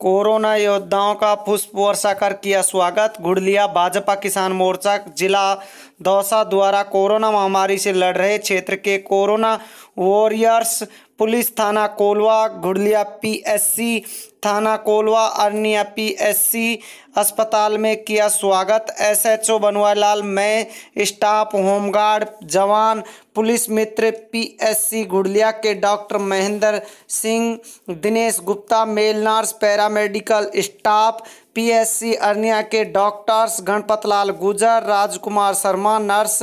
corona योद्धाओं का पुष्प वर्षा कर किया स्वागत घुड़लिया भाजपा किसान मोर्चा जिला दौसा द्वारा कोरोना महामारी से लड़ रहे क्षेत्र के कोरोना वॉरियर्स पुलिस थाना कोलवा घुड़लिया पीएससी थाना कोलवा अरनिया पीएससी अस्पताल में किया स्वागत एसएचओ बनवालाल मैं स्टाफ होमगार्ड जवान पुलिस मित्र पीएससी घुड़लिया के doctor Mahendra Singh Dinesh Gupta male nurse paramedical staff PSC Arniya के डॉक्टर्स गणपतलाल गुजर राजकुमार शर्मा नर्स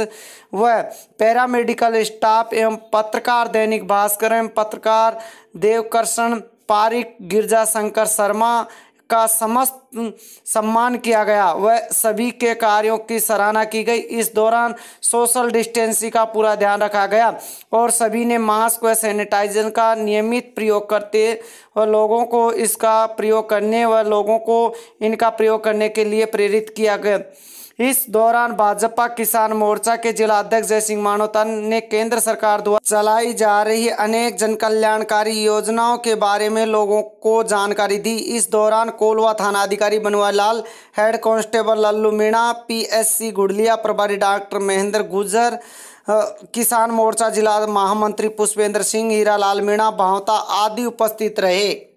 व पैरामेडिकल स्टाफ एवं पत्रकार दैनिक भास्कर एवं पत्रकार देवकर्षण पारिक गिरजा शंकर शर्मा का समस्त सम्मान किया गया वह सभी के कार्यों की सराहना की गई इस दौरान सोशल डिस्टेंसिंग का पूरा ध्यान रखा गया और सभी ने मास्क व सैनिटाइजर का नियमित प्रयोग करते व लोगों को इसका प्रयोग करने व लोगों को इनका प्रयोग करने के लिए प्रेरित किया गया इस दौरान भाजपा किसान मोर्चा के जिला अध्यक्ष जय सिंह मानोता ने केंद्र सरकार द्वारा चलाई जा रही अनेक जनकल्याणकारी योजनाओं के बारे में लोगों को जानकारी दी इस दौरान कोलवा थाना अधिकारी Banwari Lal head constable Lallu Meena PSC Gudliya प्रभारी डॉक्टर महेंद्र गुजर किसान मोर्चा जिला महामंत्री पुष्पेंद्र सिंह हीरा लाल मीणा भावता आदि उपस्थित रहे